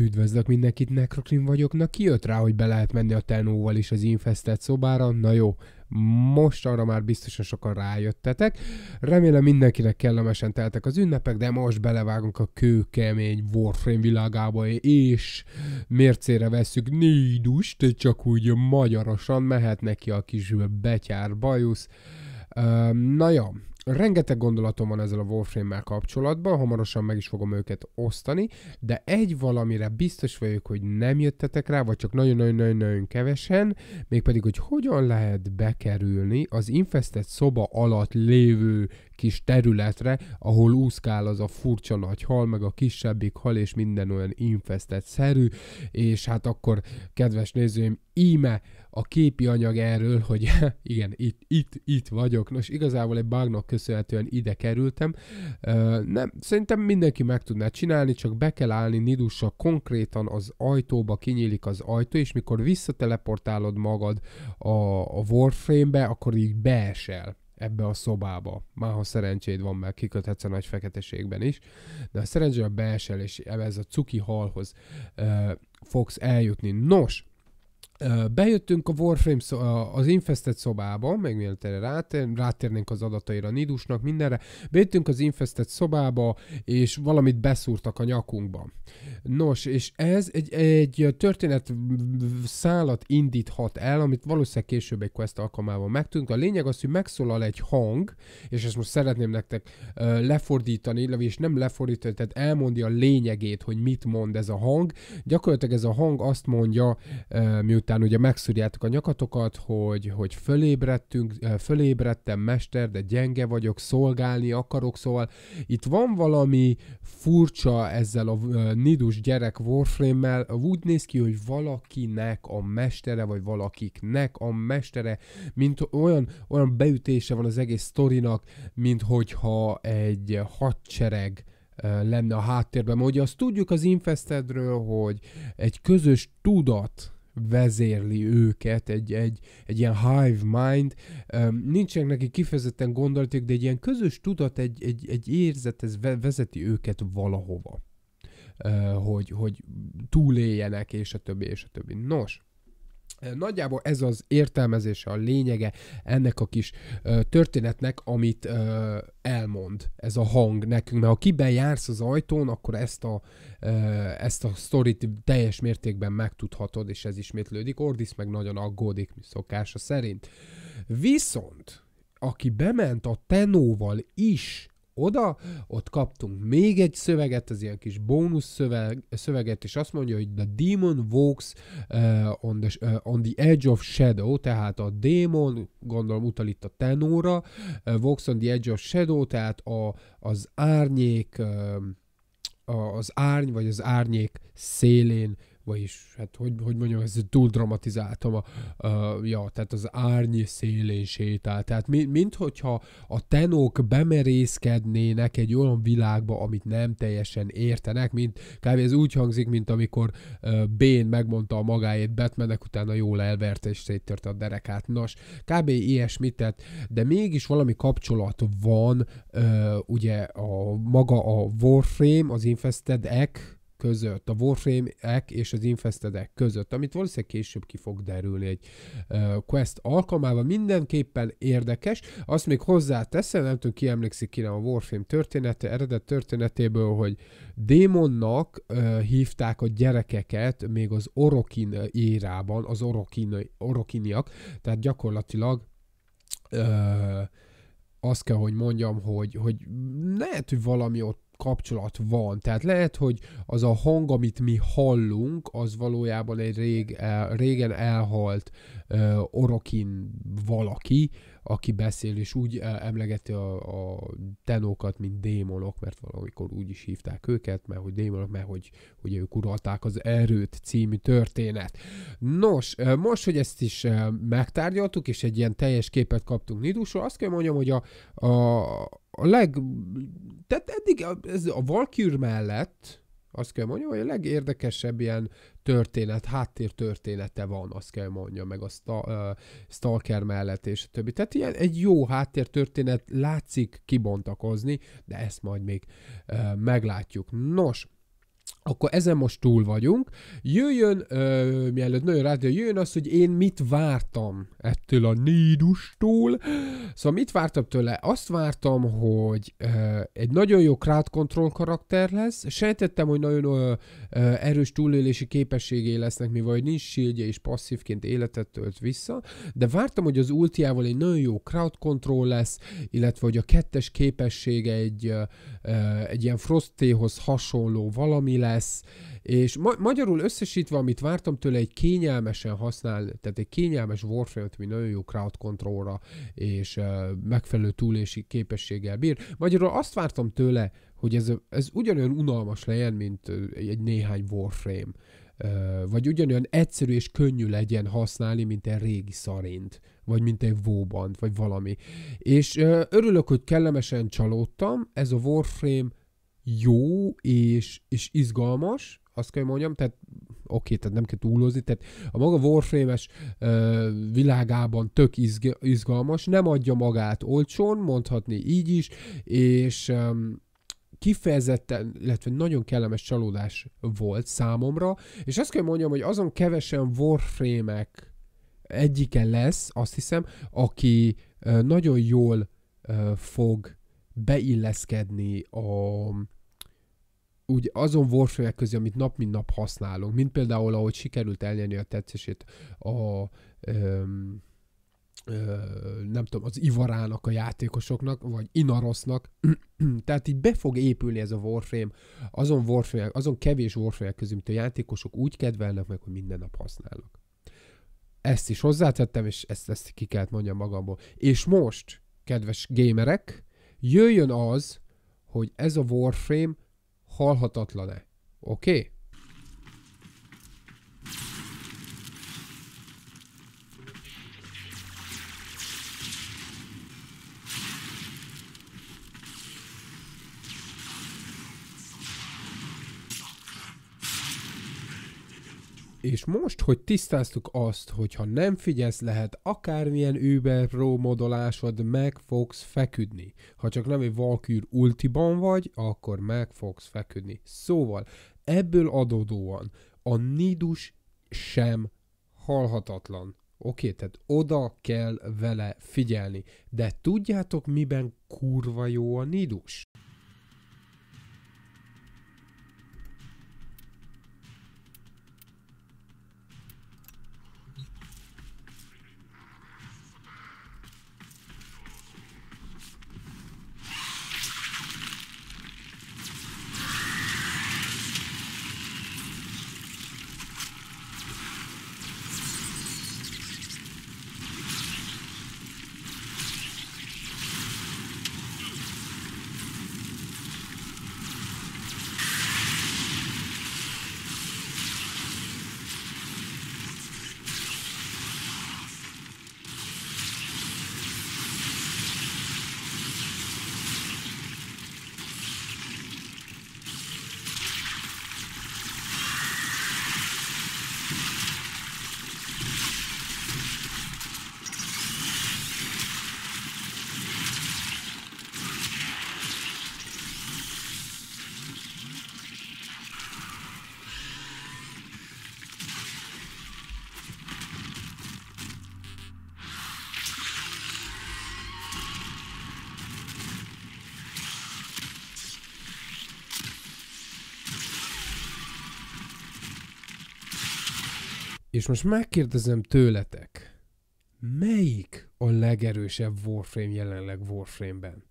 Üdvözlök mindenkit, Nekrokrim vagyok. Na ki jött rá, hogy be lehet menni a Tenóval is az infestett szobára? Na jó, most arra már biztosan sokan rájöttetek. Remélem mindenkinek kellemesen teltek az ünnepek, de most belevágunk a kőkemény Warframe világába, és mércére veszük nédust, csak úgy magyarosan mehet neki a kis betyár bajusz. Na jó, rengeteg gondolatom van ezzel a Warframe-mel kapcsolatban, hamarosan meg is fogom őket osztani, de egy valamire biztos vagyok, hogy nem jöttetek rá, vagy csak nagyon-nagyon-nagyon kevesen, mégpedig, hogy hogyan lehet bekerülni az infestett szoba alatt lévő kis területre, ahol úszkál az a furcsa nagy hal, meg a kisebbik hal, és minden olyan infestett szerű, és hát akkor, kedves nézőim, íme a képi anyag erről, hogy igen, itt, itt, itt vagyok. Nos, igazából egy bugnak köszönhetően ide kerültem. Ö, nem, szerintem mindenki meg tudná csinálni, csak be kell állni nidussal konkrétan az ajtóba, kinyílik az ajtó, és mikor visszateleportálod magad a, a Warframe-be, akkor így beesel ebbe a szobába. Már ha szerencséd van, mert kiköthetsz a nagy feketeségben is, de a szerencsére beesel, és ez a cuki halhoz ö, fogsz eljutni. Nos, Bejöttünk a Warframe, szó, az Infested szobába, meg mielőtt erre rátér, rátérnénk az adataira Nidusnak, mindenre. Bejöttünk az Infested szobába, és valamit beszúrtak a nyakunkba. Nos, és ez egy, egy történet szállat indíthat el, amit valószínűleg később egy quest alkalmával megtudunk. A lényeg az, hogy megszólal egy hang, és ezt most szeretném nektek lefordítani, és nem lefordítani, tehát elmondja a lényegét, hogy mit mond ez a hang. Gyakorlatilag ez a hang azt mondja, miután miután ugye megszúrjátok a nyakatokat, hogy, hogy fölébredtünk, fölébredtem mester, de gyenge vagyok, szolgálni akarok, szóval itt van valami furcsa ezzel a nidus gyerek Warframe-mel, úgy néz ki, hogy valakinek a mestere, vagy valakiknek a mestere, mint olyan, olyan beütése van az egész sztorinak, mint hogyha egy hadsereg lenne a háttérben. hogy ugye azt tudjuk az Infestedről, hogy egy közös tudat vezérli őket, egy, egy, egy ilyen hive mind. Nincsenek neki kifejezetten gondolatok, de egy ilyen közös tudat, egy, egy, egy érzet, ez vezeti őket valahova. Hogy, hogy túléljenek, és a többi, és a többi. Nos, Nagyjából ez az értelmezése, a lényege ennek a kis ö, történetnek, amit ö, elmond ez a hang nekünk. Mert ha kiben jársz az ajtón, akkor ezt a, ö, ezt a sztorit teljes mértékben megtudhatod, és ez ismétlődik. Ordis meg nagyon aggódik, mi szokása szerint. Viszont, aki bement a tenóval is oda, ott kaptunk még egy szöveget, az ilyen kis bónusz szöveg, szöveget, és azt mondja, hogy the demon walks uh, on, the, uh, on the edge of shadow, tehát a démon, gondolom utal itt a tenóra, uh, walks on the edge of shadow, tehát a, az árnyék uh, az árny vagy az árnyék szélén játékba is, hát hogy, hogy mondjam, ez túl dramatizáltam, a, a, ja, tehát az árny szélén sétál, tehát mi, mint hogyha a tenók bemerészkednének egy olyan világba, amit nem teljesen értenek, mint kb. ez úgy hangzik, mint amikor uh, Bén megmondta a magáét Batmanek, utána jól elvert és széttört a derekát, nos, kb. ilyesmit tett, de mégis valami kapcsolat van, uh, ugye a maga a Warframe, az Infested Egg, között, a Warframe-ek és az Infestedek között, amit valószínűleg később ki fog derülni egy uh, quest alkalmával, mindenképpen érdekes. Azt még hozzáteszem, nem tudom ki emlékszik ki a Warframe története, eredet történetéből, hogy démonnak uh, hívták a gyerekeket még az orokin érában, az orokin, orokiniak, tehát gyakorlatilag uh, azt kell, hogy mondjam, hogy, hogy lehet, hogy valami ott kapcsolat van. Tehát lehet, hogy az a hang, amit mi hallunk, az valójában egy rég, régen elhalt uh, orokin valaki, aki beszél, és úgy uh, emlegeti a, a tenókat, mint démonok, mert valamikor úgy is hívták őket, mert hogy démonok, mert hogy hogy ők uralták az erőt című történet. Nos, uh, most, hogy ezt is uh, megtárgyaltuk, és egy ilyen teljes képet kaptunk Nidusról, azt kell mondjam, hogy a, a a leg... Tehát eddig ez a Valkyr mellett azt kell mondjam, hogy a legérdekesebb ilyen történet, háttér története van, azt kell mondjam, meg a sta, uh, Stalker mellett és a többi. Tehát ilyen egy jó háttér történet látszik kibontakozni, de ezt majd még uh, meglátjuk. Nos, akkor ezen most túl vagyunk. Jöjjön, ö, mielőtt nagyon rád, jöjjön az, hogy én mit vártam ettől a nídustól. Szóval mit vártam tőle? Azt vártam, hogy ö, egy nagyon jó crowd control karakter lesz. Sejtettem, hogy nagyon ö, ö, erős túlélési képességé lesznek, mivel vagy nincs shieldje és passzívként életet tölt vissza, de vártam, hogy az ultiával egy nagyon jó crowd control lesz, illetve hogy a kettes képessége egy ö, egy ilyen frostéhoz hasonló valami lesz, és ma- magyarul összesítve, amit vártam tőle, egy kényelmesen használ, tehát egy kényelmes warframe ami nagyon jó crowd controlra és uh, megfelelő túlési képességgel bír. Magyarul azt vártam tőle, hogy ez, ez ugyanolyan unalmas legyen, mint egy néhány Warframe vagy ugyanolyan egyszerű és könnyű legyen használni, mint egy régi szarint, vagy mint egy vóbant, vagy valami. És örülök, hogy kellemesen csalódtam, ez a Warframe jó és, és izgalmas, azt kell mondjam, tehát oké, okay, tehát nem kell túlozni, tehát a maga Warframe-es ö, világában tök izgalmas, nem adja magát olcsón, mondhatni így is, és ö, kifejezetten, illetve nagyon kellemes csalódás volt számomra, és azt kell mondjam, hogy azon kevesen warframe egyike lesz, azt hiszem, aki nagyon jól fog beilleszkedni a, úgy azon warframe közé, amit nap mint nap használunk, mint például ahogy sikerült elnyerni a tetszését a um, nem tudom, az Ivarának a játékosoknak, vagy Inarosznak, tehát így be fog épülni ez a Warframe, azon, Warframe, azon kevés Warframe közül, mint a játékosok úgy kedvelnek meg, hogy minden nap használnak. Ezt is hozzátettem, és ezt, ezt ki kellett mondjam magamból. És most, kedves gamerek, jöjjön az, hogy ez a Warframe halhatatlan-e. Oké? Okay? És most, hogy tisztáztuk azt, hogy ha nem figyelsz, lehet akármilyen Uber Pro modolásod, meg fogsz feküdni. Ha csak nem egy Valkyr ultiban vagy, akkor meg fogsz feküdni. Szóval, ebből adódóan a nidus sem halhatatlan. Oké, tehát oda kell vele figyelni. De tudjátok, miben kurva jó a nidus? És most megkérdezem tőletek, melyik a legerősebb Warframe jelenleg Warframe-ben?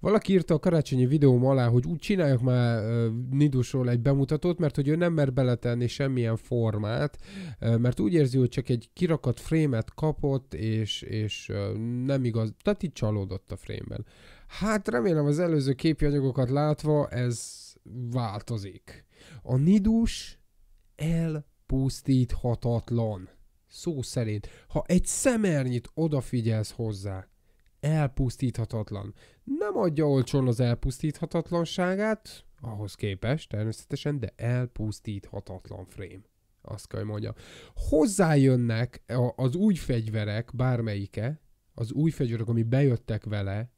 Valaki írta a karácsonyi videóm alá, hogy úgy csináljak már uh, Nidusról egy bemutatót, mert hogy ő nem mer beletenni semmilyen formát, uh, mert úgy érzi, hogy csak egy kirakat frémet kapott, és, és uh, nem igaz, tehát így csalódott a frémben. Hát remélem az előző képi anyagokat látva ez változik. A Nidus el elpusztíthatatlan. Szó szerint, ha egy szemernyit odafigyelsz hozzá, elpusztíthatatlan. Nem adja olcsón az elpusztíthatatlanságát, ahhoz képest természetesen, de elpusztíthatatlan frame. Azt kell, hogy mondjam. Hozzájönnek az új fegyverek, bármelyike, az új fegyverek, ami bejöttek vele,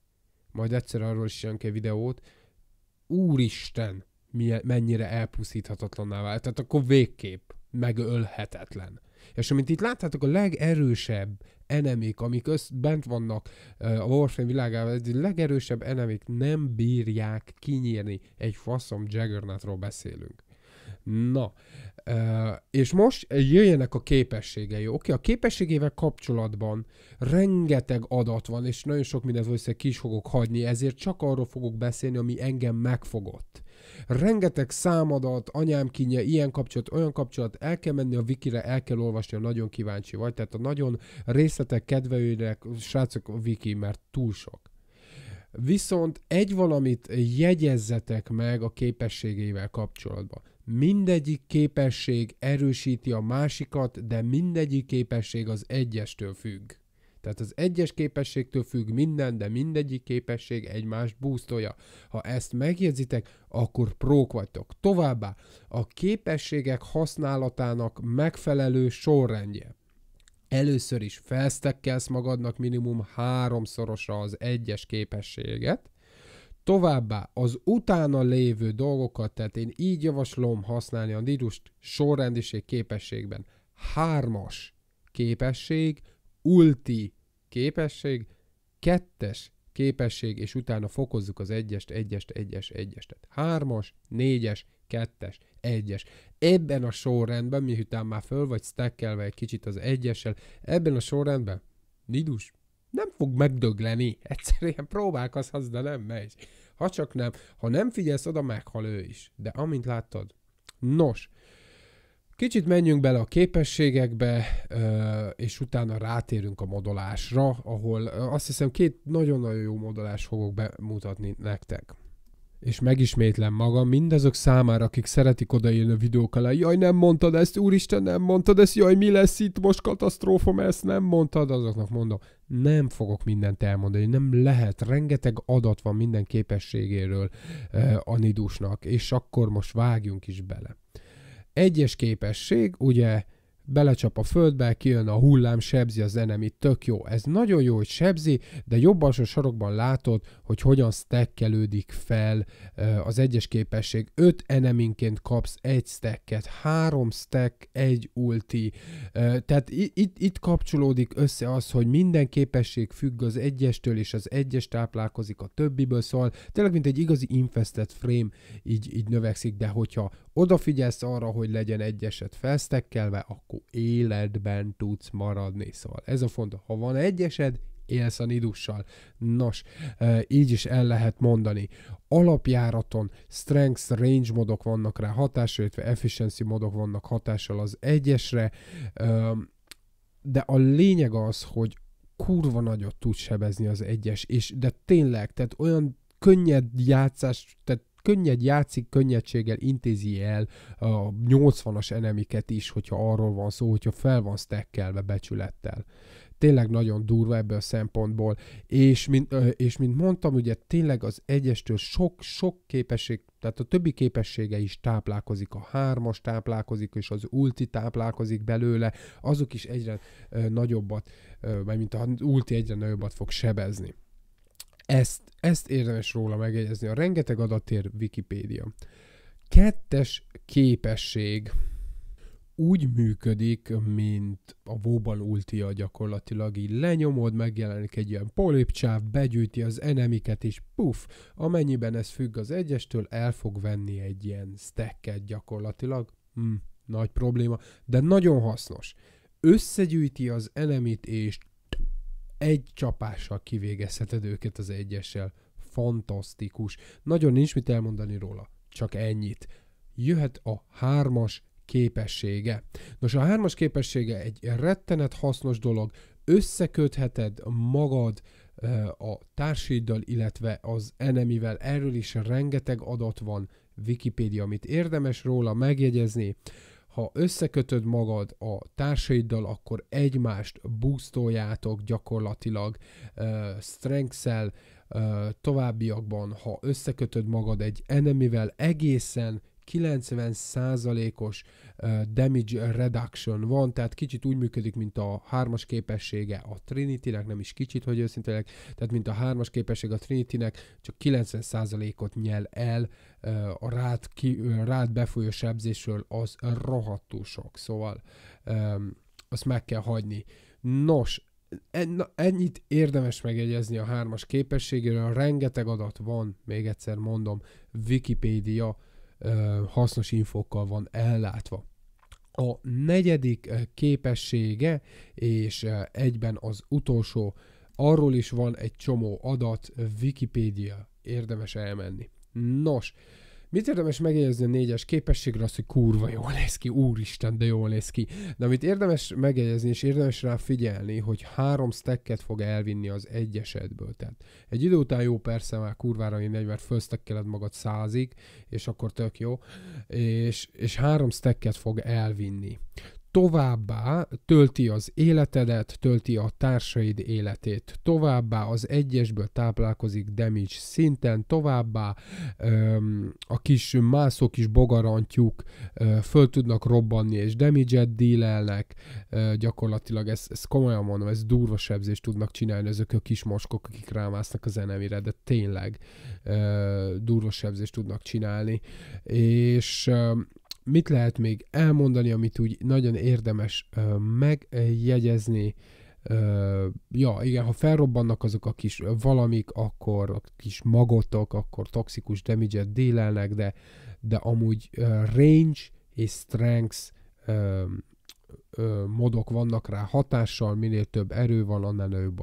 majd egyszer arról is jön ki videót, úristen, milyen, mennyire elpusztíthatatlanná vált. Tehát akkor végképp megölhetetlen. És amit itt láthatok, a legerősebb enemik, amik össz, bent vannak a Warframe világában, a legerősebb enemik nem bírják kinyírni egy faszom Jaggernautról beszélünk. Na, és most jöjjenek a képességei. Oké, okay, a képességével kapcsolatban rengeteg adat van, és nagyon sok mindent valószínűleg ki is fogok hagyni, ezért csak arról fogok beszélni, ami engem megfogott. Rengeteg számadat, anyám kinye, ilyen kapcsolat, olyan kapcsolat, el kell menni a wikire, el kell olvasni, nagyon kíváncsi vagy. Tehát a nagyon részletek kedvelőnek, srácok, a wiki, mert túl sok. Viszont egy valamit jegyezzetek meg a képességével kapcsolatban Mindegyik képesség erősíti a másikat, de mindegyik képesség az egyestől függ. Tehát az egyes képességtől függ minden, de mindegyik képesség egymást búztolja. Ha ezt megjegyzitek, akkor prók vagytok. Továbbá a képességek használatának megfelelő sorrendje. Először is felsztekkelsz magadnak minimum háromszorosra az egyes képességet, Továbbá az utána lévő dolgokat, tehát én így javaslom használni a nidust sorrendiség képességben. Hármas képesség, ulti képesség, kettes képesség, és utána fokozzuk az egyest, egyest, egyes, egyestet. Hármas, négyes, kettes, egyes. Ebben a sorrendben, miután már föl vagy stackelve egy kicsit az egyessel, ebben a sorrendben nidus nem fog megdögleni. Egyszerűen az, de nem megy. Ha csak nem, ha nem figyelsz oda, meghal ő is. De amint láttad. Nos, kicsit menjünk bele a képességekbe, és utána rátérünk a modolásra, ahol azt hiszem két nagyon-nagyon jó modolást fogok bemutatni nektek és megismétlem magam mindazok számára, akik szeretik odaírni a videók alá, jaj nem mondtad ezt, úristen nem mondtad ezt, jaj mi lesz itt, most katasztrófa, mert ezt nem mondtad, azoknak mondom, nem fogok mindent elmondani, nem lehet, rengeteg adat van minden képességéről eh, a nidusnak, és akkor most vágjunk is bele. Egyes képesség, ugye belecsap a földbe, kijön a hullám, sebzi az enemit, tök jó. Ez nagyon jó, hogy sebzi, de jobb alsó sarokban látod, hogy hogyan stackelődik fel az egyes képesség. 5 eneminként kapsz egy stacket, 3 stack, egy ulti. Tehát itt, itt kapcsolódik össze az, hogy minden képesség függ az egyestől, és az egyes táplálkozik a többiből, szóval tényleg mint egy igazi infested frame így, így növekszik, de hogyha odafigyelsz arra, hogy legyen egyeset felsztekkelve, akkor akkor életben tudsz maradni. Szóval ez a fontos. Ha van egyesed, élsz a nidussal. Nos, így is el lehet mondani. Alapjáraton strength range modok vannak rá hatással, illetve efficiency modok vannak hatással az egyesre, de a lényeg az, hogy kurva nagyot tud sebezni az egyes, és de tényleg, tehát olyan könnyed játszás, tehát könnyed játszik, könnyedséggel intézi el a 80-as enemiket is, hogyha arról van szó, hogyha fel van stackelve becsülettel tényleg nagyon durva ebből a szempontból, és mint, és mint mondtam, ugye tényleg az egyestől sok-sok képesség, tehát a többi képessége is táplálkozik, a hármas táplálkozik, és az ulti táplálkozik belőle, azok is egyre nagyobbat, mert mint az ulti egyre nagyobbat fog sebezni. Ezt, ezt érdemes róla megjegyezni. A rengeteg adatér Wikipédia. Kettes képesség úgy működik, mint a Vóban ultia gyakorlatilag, így lenyomod, megjelenik egy ilyen polipcsáv, begyűjti az enemiket, és puf, amennyiben ez függ az egyestől, el fog venni egy ilyen stacket gyakorlatilag. Hm, nagy probléma, de nagyon hasznos. Összegyűjti az enemit, és egy csapással kivégezheted őket az egyessel. Fantasztikus. Nagyon nincs mit elmondani róla. Csak ennyit. Jöhet a hármas képessége. Nos, a hármas képessége egy rettenet hasznos dolog, összekötheted magad a társaiddal, illetve az enemivel, erről is rengeteg adat van Wikipédia, amit érdemes róla megjegyezni ha összekötöd magad a társaiddal, akkor egymást boostoljátok gyakorlatilag uh, strength-szel, uh, továbbiakban, ha összekötöd magad egy enemivel, egészen 90%-os uh, damage reduction van, tehát kicsit úgy működik, mint a hármas képessége a Trinity-nek, nem is kicsit, hogy őszintelek, tehát mint a hármas képessége a Trinity-nek, csak 90%-ot nyel el uh, a rád, ki, rád befolyó sebzésről, az rohadtul sok, szóval um, azt meg kell hagyni. Nos, e-, ennyit érdemes megjegyezni a hármas képességéről, rengeteg adat van, még egyszer mondom, Wikipédia, hasznos infokkal van ellátva. A negyedik képessége, és egyben az utolsó, arról is van egy csomó adat, Wikipédia, érdemes elmenni. Nos, Mit érdemes megjegyezni a négyes képességre az, hogy kurva jól néz ki, úristen, de jól néz ki. De amit érdemes megjegyezni, és érdemes rá figyelni, hogy három stacket fog elvinni az egyesedből. Tehát egy idő után jó, persze már kurvára én egy, mert fölstekkeled magad százig, és akkor tök jó, és, és három stacket fog elvinni továbbá tölti az életedet, tölti a társaid életét, továbbá az egyesből táplálkozik damage szinten, továbbá öm, a kis mászó kis bogarantjuk, ö, föl tudnak robbanni és damage-et dílelnek, ö, gyakorlatilag ez ez komolyan mondom, ez durva sebzést tudnak csinálni ezek a kis moskok, akik rámásznak az enemire, de tényleg ö, durva sebzést tudnak csinálni, és ö, mit lehet még elmondani, amit úgy nagyon érdemes ö, megjegyezni? Ö, ja, igen, ha felrobbannak azok a kis valamik, akkor a kis magotok, akkor toxikus damage-et délelnek, de, de amúgy ö, range és strength ö, ö, modok vannak rá hatással, minél több erő van, annál nagyobb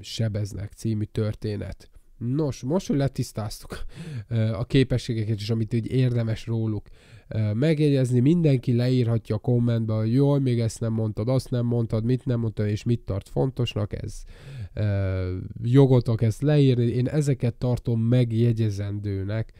sebeznek című történet. Nos, most, hogy letisztáztuk a képességeket, és amit úgy érdemes róluk megjegyezni, mindenki leírhatja a kommentbe, hogy jól, még ezt nem mondtad, azt nem mondtad, mit nem mondtad, és mit tart fontosnak, ez jogotok ezt leírni. Én ezeket tartom megjegyezendőnek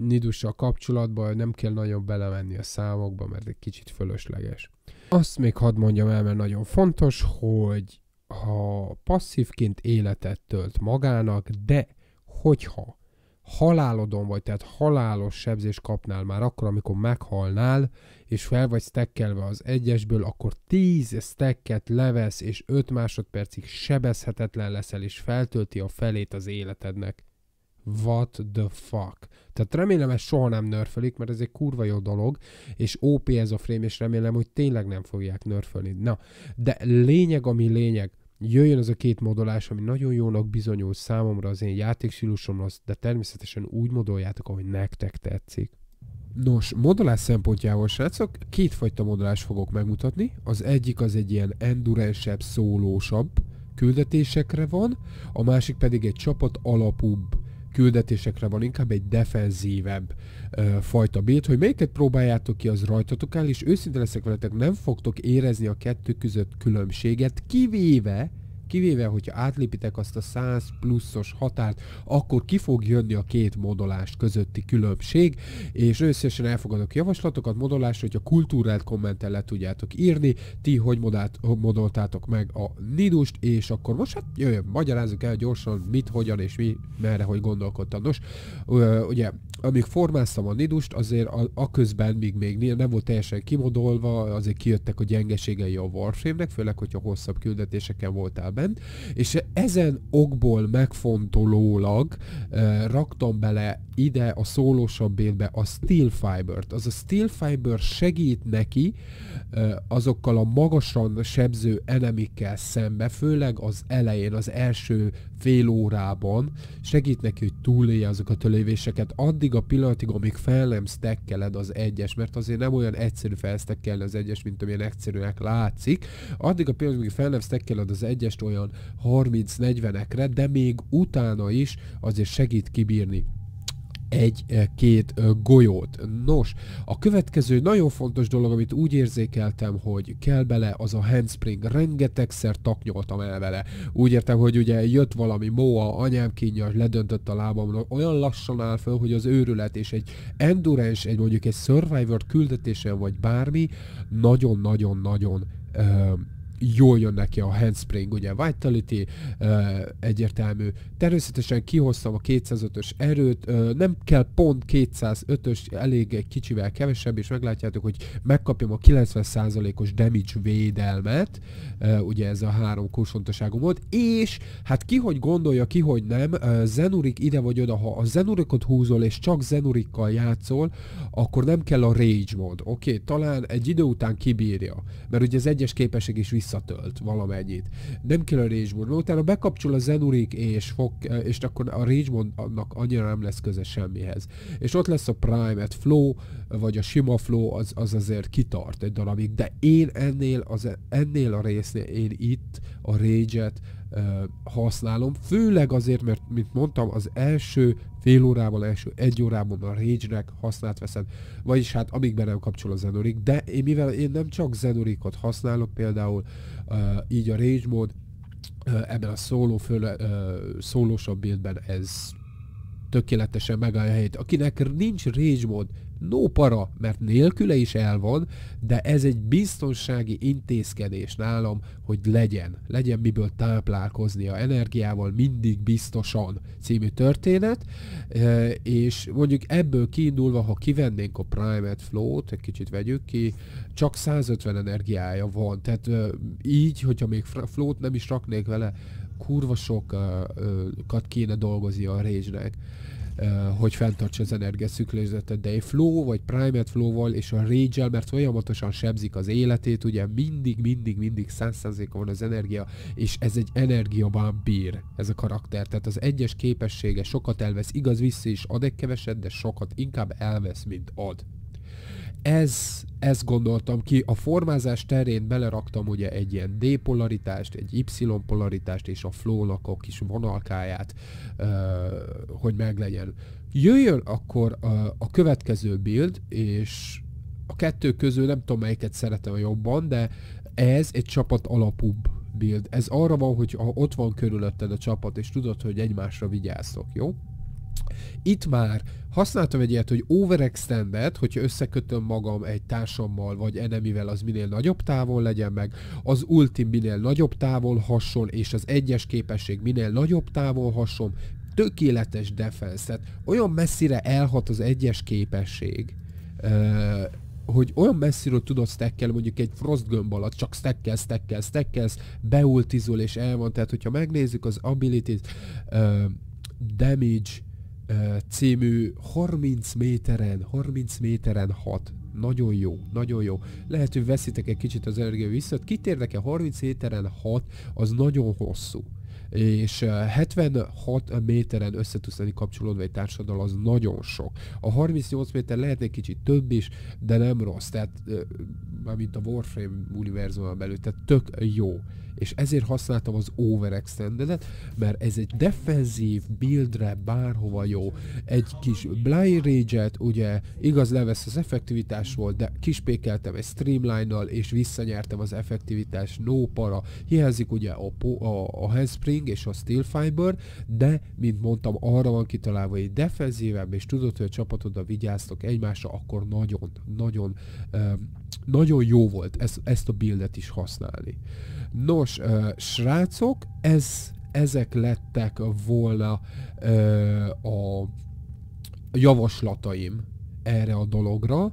Nidussal kapcsolatban, nem kell nagyon belemenni a számokba, mert egy kicsit fölösleges. Azt még hadd mondjam el, mert nagyon fontos, hogy ha passzívként életet tölt magának, de hogyha halálodon vagy, tehát halálos sebzés kapnál már akkor, amikor meghalnál, és fel vagy stekkelve az egyesből, akkor 10 stekket levesz, és 5 másodpercig sebezhetetlen leszel, és feltölti a felét az életednek. What the fuck? Tehát remélem ez soha nem nörfölik, mert ez egy kurva jó dolog, és OP ez a frame, és remélem, hogy tényleg nem fogják nörfölni. Na, de lényeg, ami lényeg, jöjjön az a két modolás, ami nagyon jónak bizonyul számomra az én játékszílusomhoz, de természetesen úgy modoljátok, ahogy nektek tetszik. Nos, modolás szempontjából, srácok, kétfajta modolást fogok megmutatni. Az egyik az egy ilyen endurensebb, szólósabb küldetésekre van, a másik pedig egy csapat alapúbb küldetésekre van inkább egy defenzívebb ö, fajta bét, hogy melyiket próbáljátok ki, az rajtatok el, és őszinte leszek veletek, nem fogtok érezni a kettő között különbséget, kivéve, Kivéve, hogyha átlépitek azt a 100 pluszos határt, akkor ki fog jönni a két modolás közötti különbség, és összesen elfogadok javaslatokat, modolás, a kultúrát kommentel le tudjátok írni, ti hogy modált, modoltátok meg a nidust, és akkor most hát jöjjön, magyarázzuk el gyorsan mit, hogyan és mi, merre, hogy gondolkodtam. Nos, ugye, amíg formáztam a nidust, azért a, a közben, míg még nem volt teljesen kimodolva, azért kijöttek a gyengeségei a Warframe-nek, főleg, hogyha hosszabb küldetéseken voltál szemben, és ezen okból megfontolólag eh, raktam bele ide a szólósabb bélbe a steel fibert. Az a steel fiber segít neki eh, azokkal a magasan sebző elemikkel szembe, főleg az elején, az első fél órában segít neki, hogy túlélje azokat a lövéseket addig a pillanatig, amíg fel nem stekkeled az egyes, mert azért nem olyan egyszerű felsztekkelni az egyes, mint amilyen egyszerűnek látszik. Addig a pillanatig, amíg fel nem stekkeled az egyest, olyan 30-40-ekre, de még utána is azért segít kibírni egy-két eh, eh, golyót. Nos, a következő nagyon fontos dolog, amit úgy érzékeltem, hogy kell bele, az a handspring. Rengetegszer taknyoltam el vele. Úgy értem, hogy ugye jött valami moa, anyám kínja, ledöntött a lábam, Olyan lassan áll föl, hogy az őrület és egy endurance, egy mondjuk egy survivor küldetésen vagy bármi, nagyon-nagyon-nagyon eh, jól jön neki a handspring, ugye Vitality egyértelmű. Természetesen kihoztam a 205-ös erőt, nem kell pont 205-ös, elég egy kicsivel kevesebb, és meglátjátok, hogy megkapjam a 90%-os damage védelmet, ugye ez a három kósontaságom volt, és hát ki hogy gondolja, ki hogy nem, Zenurik ide vagy oda, ha a Zenurikot húzol, és csak Zenurikkal játszol, akkor nem kell a Rage mod. oké? Okay? Talán egy idő után kibírja, mert ugye az egyes képesség is vissza visszatölt valamennyit. Nem kell a Rage Mode. Utána bekapcsol a Zenurik, és, fog, és akkor a Rage annak annyira nem lesz köze semmihez. És ott lesz a Prime, at Flow, vagy a sima Flow, az, az azért kitart egy darabig, de én ennél, az, ennél a résznél, én itt a Rage-et, használom, főleg azért, mert mint mondtam, az első fél órával, első egy órában a Rage-nek veszed, vagyis hát amíg be nem kapcsol a Zenorik, de én, mivel én nem csak Zenorikot használok például, uh, így a Rage mód, uh, ebben a szóló, főle, uh, szólósabb buildben ez tökéletesen megállja a helyét. Akinek nincs Rage mód, para, mert nélküle is el van, de ez egy biztonsági intézkedés nálam, hogy legyen. Legyen miből táplálkozni a energiával, mindig biztosan című történet, e, és mondjuk ebből kiindulva, ha kivennénk a Primate Flow-t, egy kicsit vegyük ki, csak 150 energiája van, tehát így, hogyha még flót nem is raknék vele, kurva sokat kéne dolgozni a rézsnek hogy fenntartsa az energiaszüklésetet, de egy flow vagy primate flow-val és a rage mert folyamatosan sebzik az életét, ugye mindig, mindig, mindig százszerzéka van az energia, és ez egy energiaban bír ez a karakter, tehát az egyes képessége sokat elvesz, igaz vissza is ad egy keveset, de sokat inkább elvesz, mint ad ez, ezt gondoltam ki, a formázás terén beleraktam ugye egy ilyen D-polaritást, egy Y-polaritást és a flow-nak a kis vonalkáját, hogy meglegyen. Jöjjön akkor a, a következő build, és a kettő közül nem tudom melyiket szeretem jobban, de ez egy csapat alapúbb build. Ez arra van, hogy ott van körülötted a csapat, és tudod, hogy egymásra vigyázzok, jó? Itt már használtam egy ilyet, hogy overextendet, hogyha összekötöm magam egy társammal vagy enemivel, az minél nagyobb távol legyen meg, az ultim minél nagyobb távol hasson, és az egyes képesség minél nagyobb távol hasson, tökéletes defenszet, olyan messzire elhat az egyes képesség, hogy olyan messziről tudod stackkel, mondjuk egy frost gömb alatt, csak stackkel, stackkel, stackelsz, beultizol és el van, tehát hogyha megnézzük az ability uh, damage, című 30 méteren, 30 méteren 6. Nagyon jó, nagyon jó. Lehet, hogy veszitek egy kicsit az energia vissza. Kit érdekel 30 méteren 6, az nagyon hosszú és 76 méteren össze tudsz lenni kapcsolódva egy társadal, az nagyon sok. A 38 méter lehet egy kicsit több is, de nem rossz, tehát mint a Warframe univerzumon belül, tehát tök jó. És ezért használtam az overextendedet, mert ez egy defenzív buildre bárhova jó. Egy kis blind rage ugye igaz levesz az effektivitás volt de kispékeltem egy streamline-nal, és visszanyertem az effektivitás no para. Hiányzik ugye a, a, a handspring, Lightning és a Steel Fiber, de, mint mondtam, arra van kitalálva egy defenzívebb, és tudod, hogy a csapatoda vigyáztok egymásra, akkor nagyon, nagyon, nagyon jó volt ezt, ezt a buildet is használni. Nos, srácok, ez, ezek lettek volna a javaslataim erre a dologra,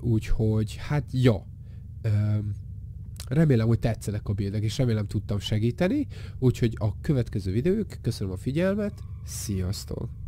úgyhogy hát ja, um, Remélem, hogy tetszenek a bildek, és remélem tudtam segíteni. Úgyhogy a következő videók, köszönöm a figyelmet, sziasztok!